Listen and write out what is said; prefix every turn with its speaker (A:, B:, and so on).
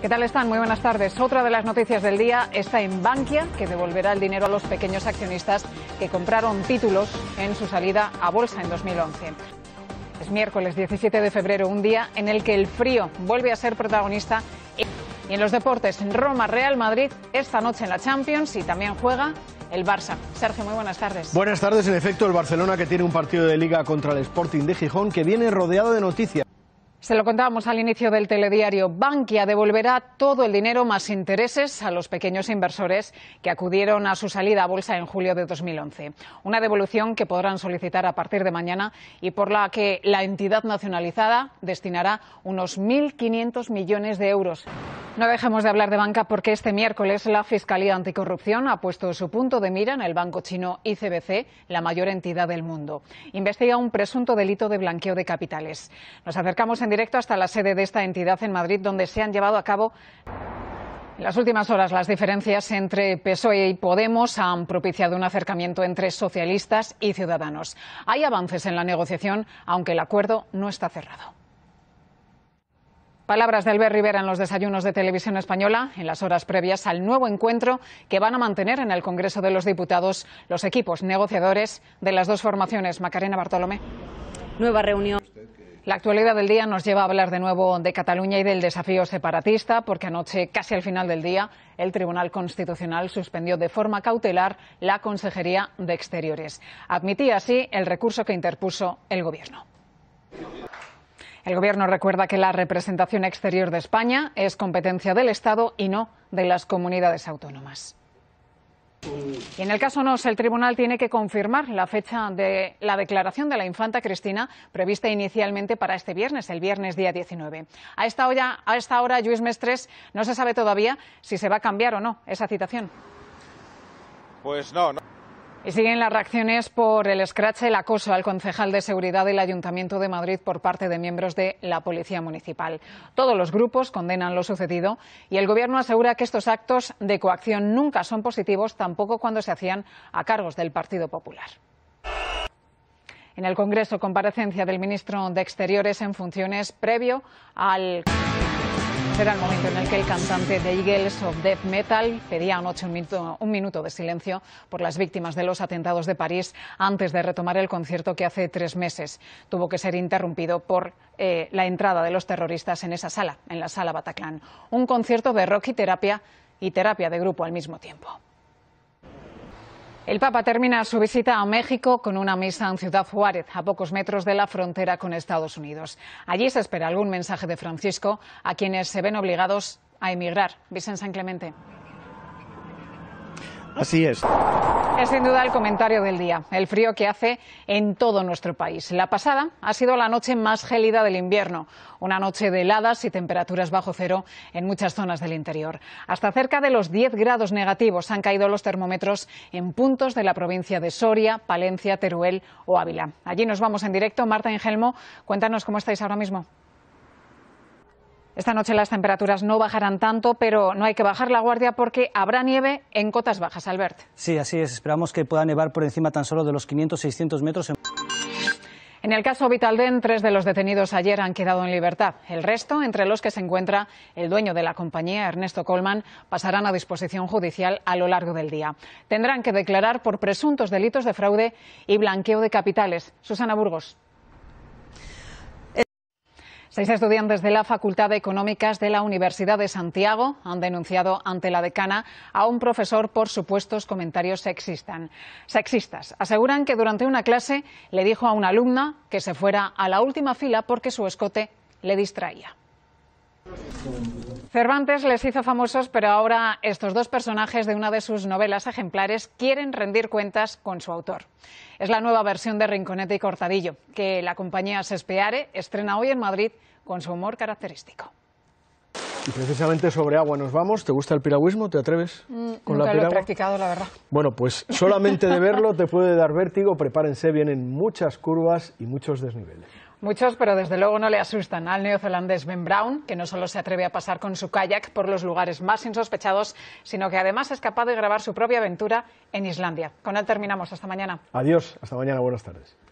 A: ¿Qué tal están? Muy buenas tardes. Otra de las noticias del día está en Bankia, que devolverá el dinero a los pequeños accionistas que compraron títulos en su salida a bolsa en 2011. Es miércoles 17 de febrero, un día en el que el frío vuelve a ser protagonista. Y en los deportes, Roma, Real Madrid, esta noche en la Champions y también juega el Barça. Sergio, muy buenas tardes. Buenas tardes, en efecto, el Barcelona que tiene un partido de liga contra el Sporting de Gijón que viene rodeado de noticias. Se lo contábamos al inicio del telediario. Bankia devolverá todo el dinero más intereses a los pequeños inversores que acudieron a su salida a bolsa en julio de 2011. Una devolución que podrán solicitar a partir de mañana y por la que la entidad nacionalizada destinará unos 1.500 millones de euros. No dejemos de hablar de banca porque este miércoles la Fiscalía Anticorrupción ha puesto su punto de mira en el banco chino ICBC, la mayor entidad del mundo. Investiga un presunto delito de blanqueo de capitales. Nos acercamos en directo hasta la sede de esta entidad en Madrid, donde se han llevado a cabo en las últimas horas, las diferencias entre PSOE y Podemos han propiciado un acercamiento entre socialistas y ciudadanos. Hay avances en la negociación, aunque el acuerdo no está cerrado. Palabras de Albert Rivera en los desayunos de televisión española en las horas previas al nuevo encuentro que van a mantener en el Congreso de los Diputados los equipos negociadores de las dos formaciones. Macarena Bartolomé. Nueva reunión. La actualidad del día nos lleva a hablar de nuevo de Cataluña y del desafío separatista, porque anoche, casi al final del día, el Tribunal Constitucional suspendió de forma cautelar la Consejería de Exteriores. Admitía así el recurso que interpuso el Gobierno. El Gobierno recuerda que la representación exterior de España es competencia del Estado y no de las comunidades autónomas. Y en el caso NOS, el tribunal tiene que confirmar la fecha de la declaración de la infanta Cristina, prevista inicialmente para este viernes, el viernes día 19. A esta hora, a esta hora Luis Mestres no se sabe todavía si se va a cambiar o no esa citación. Pues no, no. Y siguen las reacciones por el escrache, el acoso al concejal de seguridad del Ayuntamiento de Madrid por parte de miembros de la Policía Municipal. Todos los grupos condenan lo sucedido y el Gobierno asegura que estos actos de coacción nunca son positivos, tampoco cuando se hacían a cargos del Partido Popular. En el Congreso, comparecencia del ministro de Exteriores en funciones previo al era el momento en el que el cantante de Eagles of Death Metal pedía un minuto, de silencio por las víctimas de los atentados de París antes de retomar el concierto que hace tres meses tuvo que ser interrumpido por eh, la entrada de los terroristas en esa sala, en la sala Bataclan. Un concierto de rock y terapia y terapia de grupo al mismo tiempo. El Papa termina su visita a México con una misa en Ciudad Juárez, a pocos metros de la frontera con Estados Unidos. Allí se espera algún mensaje de Francisco a quienes se ven obligados a emigrar. Vicente San Clemente. Así es. Es sin duda el comentario del día, el frío que hace en todo nuestro país. La pasada ha sido la noche más gélida del invierno, una noche de heladas y temperaturas bajo cero en muchas zonas del interior. Hasta cerca de los 10 grados negativos han caído los termómetros en puntos de la provincia de Soria, Palencia, Teruel o Ávila. Allí nos vamos en directo. Marta Engelmo, cuéntanos cómo estáis ahora mismo. Esta noche las temperaturas no bajarán tanto, pero no hay que bajar la guardia porque habrá nieve en cotas bajas, Albert. Sí, así es. Esperamos que pueda nevar por encima tan solo de los 500-600 metros. En... el caso Vitalden, tres de los detenidos ayer han quedado en libertad. El resto, entre los que se encuentra el dueño de la compañía, Ernesto Colman, pasarán a disposición judicial a lo largo del día. Tendrán que declarar por presuntos delitos de fraude y blanqueo de capitales. Susana Burgos. Seis estudiantes de la Facultad de Económicas de la Universidad de Santiago han denunciado ante la decana a un profesor por supuestos comentarios sexistas. Aseguran que durante una clase le dijo a una alumna que se fuera a la última fila porque su escote le distraía. Cervantes les hizo famosos, pero ahora estos dos personajes de una de sus novelas ejemplares quieren rendir cuentas con su autor. Es la nueva versión de Rinconete y Cortadillo, que la compañía Sespeare estrena hoy en Madrid con su humor característico. Y precisamente sobre agua nos vamos. ¿Te gusta el piragüismo? ¿Te atreves mm, con nunca Lo he practicado, la verdad. Bueno, pues solamente de verlo te puede dar vértigo. Prepárense, vienen muchas curvas y muchos desniveles. Muchos, pero desde luego no le asustan al neozelandés Ben Brown, que no solo se atreve a pasar con su kayak por los lugares más insospechados, sino que además es capaz de grabar su propia aventura en Islandia. Con él terminamos. Hasta mañana. Adiós. Hasta mañana. Buenas tardes.